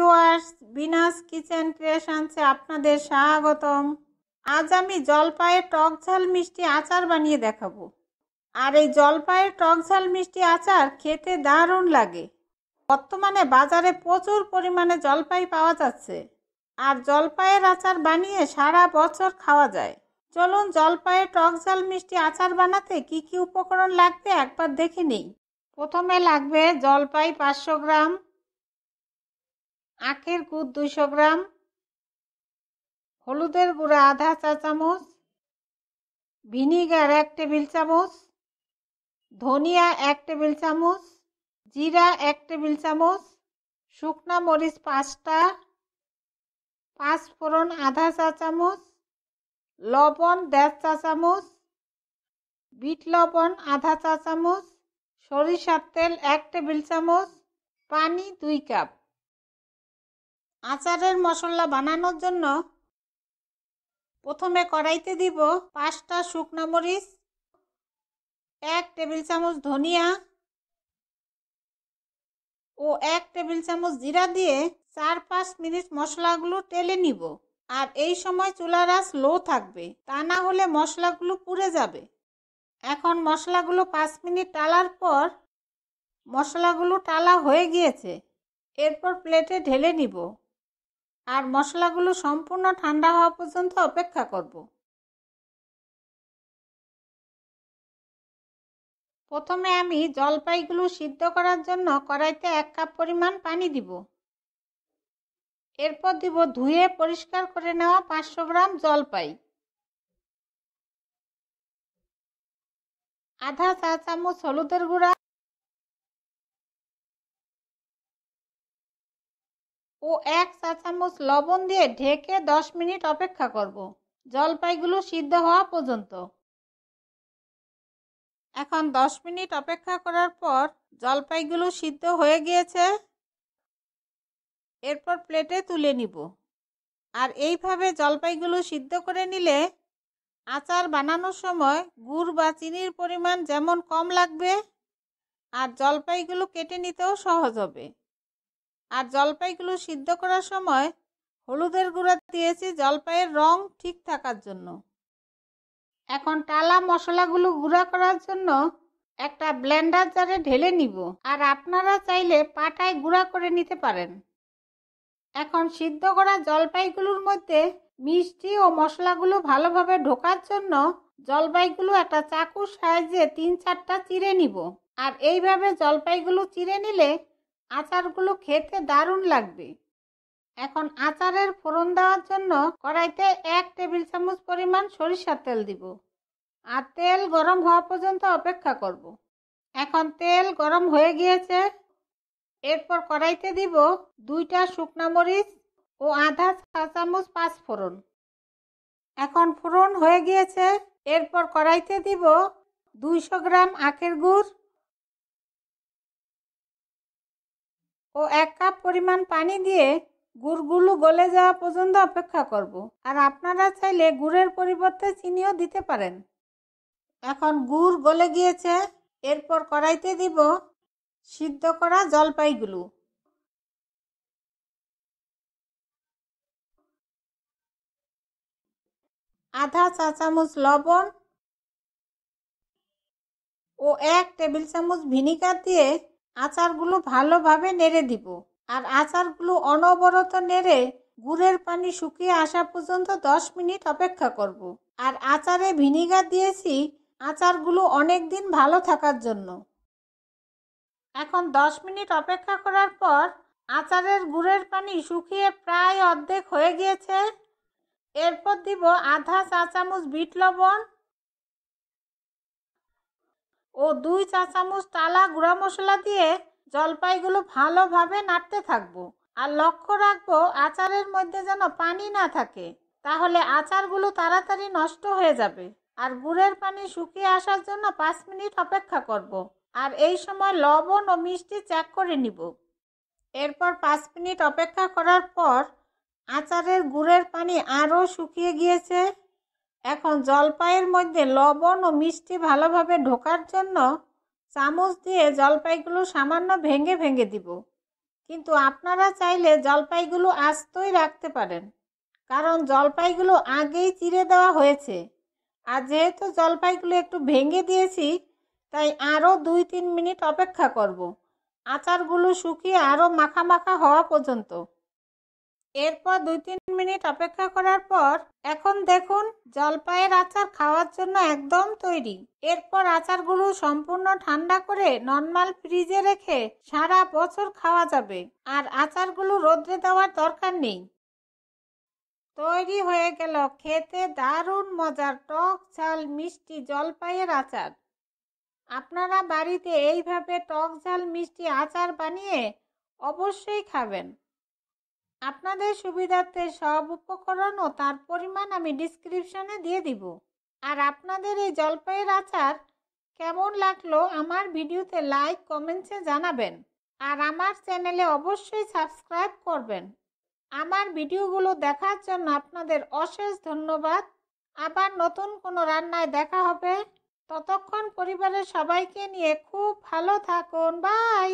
Viewers বিনাস kitchen ক্রিয়েশনসে আপনাদের স্বাগতম আজ আমি জলপাইয়ের টক ঝাল মিষ্টি আচার বানিয়ে দেখাবো আর এই জলপাইয়ের টক ঝাল মিষ্টি আচার খেতে দারুণ লাগে বর্তমানে বাজারে প্রচুর পরিমাণে জলপাই পাওয়া যাচ্ছে আর জলপাইয়ের আচার বানিয়ে সারা বছর খাওয়া যায় চলুন জলপাইয়ের টক ঝাল মিষ্টি আচার বানাতে কি কি উপকরণ লাগবে একবার দেখে নিই প্রথমে লাগবে জলপাই পাঁচশো গ্রাম আখের কুদ দুইশো গ্রাম হলুদের গুঁড়া আধা চা চামচ ভিনিগার এক টেবিল চামচ ধনিয়া এক টেবিল চামচ জিরা এক টেবিল চামচ শুকনা মরিচ পাঁচটা পাঁচ ফোড়ন আধা চা চামচ লবণ দেড় চা চামচ বিট লবণ আধা চা চামচ সরিষার তেল এক টেবিল চামচ পানি দুই কাপ আচারের মশলা বানানোর জন্য প্রথমে কড়াইতে দিব পাঁচটা শুকনো মরিচ এক টেবিল চামচ ধনিয়া ও এক টেবিল চামচ জিরা দিয়ে চার পাঁচ মিনিট মশলাগুলো টেলে নিব আর এই সময় চুলার রাস লো থাকবে তা না হলে মশলাগুলো পুড়ে যাবে এখন মশলাগুলো পাঁচ মিনিট টালার পর মশলাগুলো টালা হয়ে গিয়েছে এরপর প্লেটে ঢেলে নিব আর মশলাগুলো সম্পূর্ণ ঠান্ডা হওয়া পর্যন্ত অপেক্ষা করব প্রথমে আমি জলপাইগুলো সিদ্ধ করার জন্য কড়াইতে এক কাপ পরিমাণ পানি দিব এরপর দিব ধুয়ে পরিষ্কার করে নেওয়া পাঁচশো গ্রাম জলপাই আধা চা চামচ হলুদের গুঁড়া ও এক চা চামচ লবণ দিয়ে ঢেকে দশ মিনিট অপেক্ষা করব জলপাইগুলো সিদ্ধ হওয়া পর্যন্ত এখন দশ মিনিট অপেক্ষা করার পর জলপাইগুলো সিদ্ধ হয়ে গিয়েছে এরপর প্লেটে তুলে নিব আর এইভাবে জলপাইগুলো সিদ্ধ করে নিলে আচার বানানোর সময় গুড় বা চিনির পরিমাণ যেমন কম লাগবে আর জলপাইগুলো কেটে নিতেও সহজ হবে আর জলপাইগুলো সিদ্ধ করার সময় হলুদের গুঁড়া দিয়েছি জলপাইয়ের রং ঠিক থাকার জন্য এখন টালা মশলাগুলো গুঁড়া করার জন্য একটা ব্লেন্ডার জারে ঢেলে নিব আর আপনারা চাইলে পাটায় গুঁড়া করে নিতে পারেন এখন সিদ্ধ করা জলপাইগুলোর মধ্যে মিষ্টি ও মশলাগুলো ভালোভাবে ঢোকার জন্য জলপাইগুলো একটা চাকুর সাহায্যে তিন চারটা চিড়ে নিব আর এইভাবে জলপাইগুলো চিড়ে নিলে আচারগুলো খেতে দারুণ লাগবে এখন আচারের ফোড়ন দেওয়ার জন্য কড়াইতে এক টেবিল চামচ পরিমাণ সরিষার তেল দিব আর তেল গরম হওয়া পর্যন্ত অপেক্ষা করব। এখন তেল গরম হয়ে গিয়েছে এরপর কড়াইতে দিব দুইটা শুকনা মরিচ ও আধা চা চামচ পাঁচ ফোড়ন এখন ফোড়ন হয়ে গিয়েছে এরপর কড়াইতে দিব দুইশো গ্রাম আখের গুড় ও এক কাপ পরিমাণ পানি দিয়ে গুড়গুলো গলে যাওয়া পর্যন্ত অপেক্ষা করব। আর আপনারা চাইলে গুড়ের পরিবর্তে চিনিও দিতে পারেন এখন গুড় গলে গিয়েছে এরপর কড়াইতে দিব সিদ্ধ করা জলপাইগুলো আধা চা চামচ লবণ ও এক টেবিল চামচ ভিনিগার দিয়ে আচারগুলো ভালোভাবে নেড়ে দিব আর আচারগুলো অনবরত নেড়ে গুড়ের পানি শুকিয়ে আসা পর্যন্ত দশ মিনিট অপেক্ষা করব। আর আচারে ভিনিগার দিয়েছি আচারগুলো অনেক দিন ভালো থাকার জন্য এখন দশ মিনিট অপেক্ষা করার পর আচারের গুড়ের পানি শুকিয়ে প্রায় অর্ধেক হয়ে গিয়েছে এরপর দিব আধা চা চামচ বিট লবণ ও দুই চা চামচ টালা গুঁড়া মশলা দিয়ে জলপাইগুলো ভালোভাবে নাড়তে থাকবো আর লক্ষ্য রাখবো আচারের মধ্যে যেন পানি না থাকে তাহলে আচারগুলো তাড়াতাড়ি নষ্ট হয়ে যাবে আর গুড়ের পানি শুকিয়ে আসার জন্য পাঁচ মিনিট অপেক্ষা করব। আর এই সময় লবণ ও মিষ্টি চেক করে নিব এরপর পাঁচ মিনিট অপেক্ষা করার পর আচারের গুড়ের পানি আরও শুকিয়ে গিয়েছে এখন জলপাইয়ের মধ্যে লবণ ও মিষ্টি ভালোভাবে ঢোকার জন্য চামচ দিয়ে জলপাইগুলো সামান্য ভেঙে ভেঙে দিব কিন্তু আপনারা চাইলে জলপাইগুলো আস্তই রাখতে পারেন কারণ জলপাইগুলো আগেই চিরে দেওয়া হয়েছে আর যেহেতু জলপাইগুলো একটু ভেঙে দিয়েছি তাই আরও দুই তিন মিনিট অপেক্ষা করব আচারগুলো শুকিয়ে আরও মাখা মাখা হওয়া পর্যন্ত এরপর দুই তিন মিনিট অপেক্ষা করার পর এখন দেখুন জলপাইয়ের আচার খাওয়ার জন্য একদম তৈরি এরপর আচারগুলো সম্পূর্ণ ঠান্ডা করে নর্মাল ফ্রিজে রেখে সারা বছর খাওয়া যাবে আর আচারগুলো রোদ্রে দেওয়ার দরকার নেই তৈরি হয়ে গেল খেতে দারুণ মজার টক ঝাল মিষ্টি জলপাইয়ের আচার আপনারা বাড়িতে এইভাবে টক ঝাল মিষ্টি আচার বানিয়ে অবশ্যই খাবেন আপনাদের সুবিধার্থে সব উপকরণ ও তার পরিমাণ আমি ডিসক্রিপশনে দিয়ে দিব আর আপনাদের এই জলপাইয়ের আচার কেমন লাগলো আমার ভিডিওতে লাইক কমেন্টসে জানাবেন আর আমার চ্যানেলে অবশ্যই সাবস্ক্রাইব করবেন আমার ভিডিওগুলো দেখার জন্য আপনাদের অশেষ ধন্যবাদ আবার নতুন কোনো রান্নায় দেখা হবে ততক্ষণ পরিবারের সবাইকে নিয়ে খুব ভালো থাকুন বাই